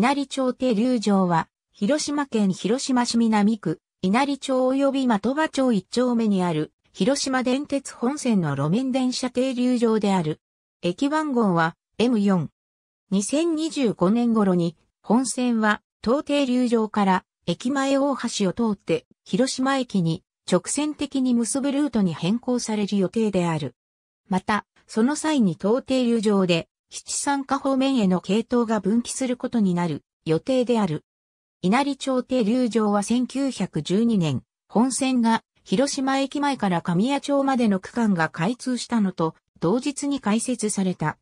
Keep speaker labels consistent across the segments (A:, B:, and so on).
A: 稲荷町停留場は、広島県広島市南区、稲荷町及び的場町一丁目にある、広島電鉄本線の路面電車停留場である。駅番号は M4。2025年頃に、本線は、東停留場から、駅前大橋を通って、広島駅に、直線的に結ぶルートに変更される予定である。また、その際に東停留場で、七三河方面への系統が分岐することになる予定である。稲荷町停留場は1912年、本線が広島駅前から神谷町までの区間が開通したのと同日に開設された。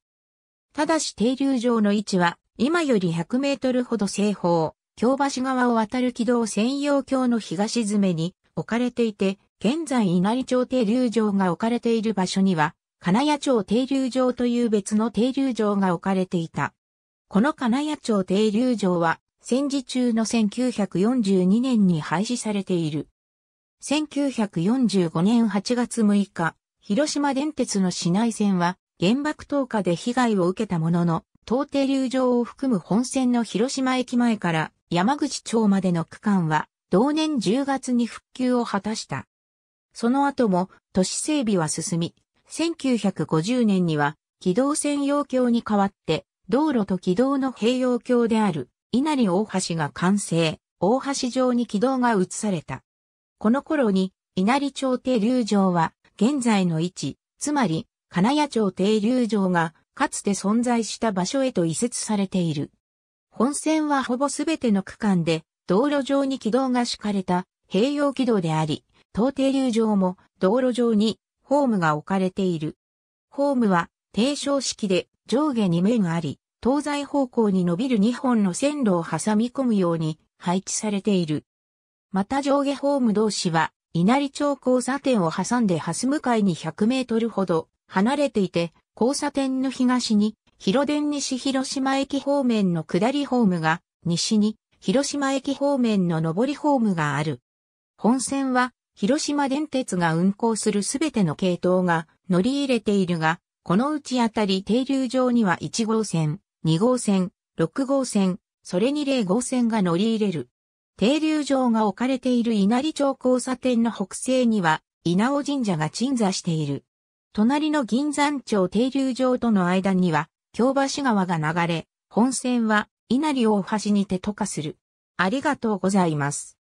A: ただし停留場の位置は今より100メートルほど西方、京橋側を渡る軌道専用橋の東詰めに置かれていて、現在稲荷町停留場が置かれている場所には金谷町停留場という別の停留場が置かれていた。この金谷町停留場は、戦時中の1942年に廃止されている。1945年8月6日、広島電鉄の市内線は原爆投下で被害を受けたものの、東停留場を含む本線の広島駅前から山口町までの区間は同年10月に復旧を果たした。その後も都市整備は進み、1950年には、軌道専用橋に代わって、道路と軌道の併用橋である、稲荷大橋が完成、大橋上に軌道が移された。この頃に、稲荷町停留場は、現在の位置、つまり、金谷町停留場が、かつて存在した場所へと移設されている。本線はほぼすべての区間で、道路上に軌道が敷かれた、併用軌道であり、東停留場も道路上にホームが置かれている。ホームは定床式で上下に面があり、東西方向に伸びる2本の線路を挟み込むように配置されている。また上下ホーム同士は稲荷町交差点を挟んで蓮向かいに100メートルほど離れていて、交差点の東に広電西広島駅方面の下りホームが、西に広島駅方面の上りホームがある。本線は広島電鉄が運行するすべての系統が乗り入れているが、このうちあたり停留場には1号線、2号線、6号線、それに0号線が乗り入れる。停留場が置かれている稲荷町交差点の北西には稲尾神社が鎮座している。隣の銀山町停留場との間には京橋川が流れ、本線は稲荷大橋にて渡化する。ありがとうございます。